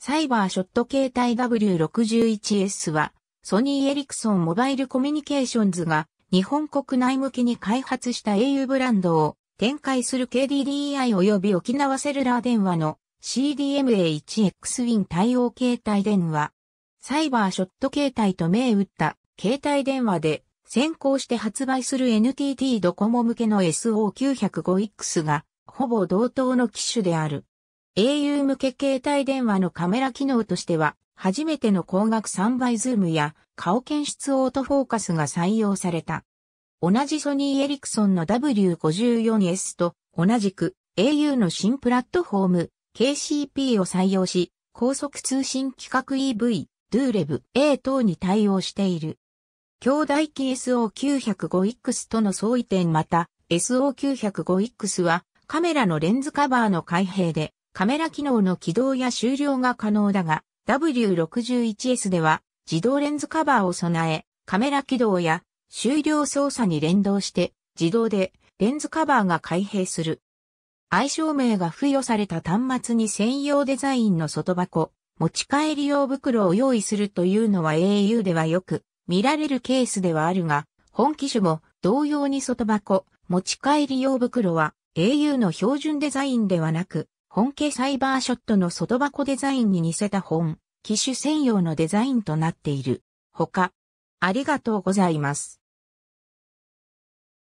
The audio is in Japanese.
サイバーショット携帯 W61S は、ソニーエリクソンモバイルコミュニケーションズが、日本国内向けに開発した au ブランドを展開する KDDI 及び沖縄セルラー電話の CDMA1X Win 対応携帯電話。サイバーショット携帯と銘打った携帯電話で先行して発売する NTT ドコモ向けの SO905X がほぼ同等の機種である。au 向け携帯電話のカメラ機能としては、初めての光学3倍ズームや顔検出オートフォーカスが採用された。同じソニーエリクソンの W54S と同じく au の新プラットフォーム KCP を採用し、高速通信規格 EV、DoLev、A 等に対応している。兄弟機 SO905X との相違点また SO905X はカメラのレンズカバーの開閉でカメラ機能の起動や終了が可能だが、W61S では自動レンズカバーを備え、カメラ起動や終了操作に連動して自動でレンズカバーが開閉する。相性名が付与された端末に専用デザインの外箱、持ち帰り用袋を用意するというのは au ではよく見られるケースではあるが、本機種も同様に外箱、持ち帰り用袋は au の標準デザインではなく、本家サイバーショットの外箱デザインに似せた本、機種専用のデザインとなっている。他、ありがとうございます。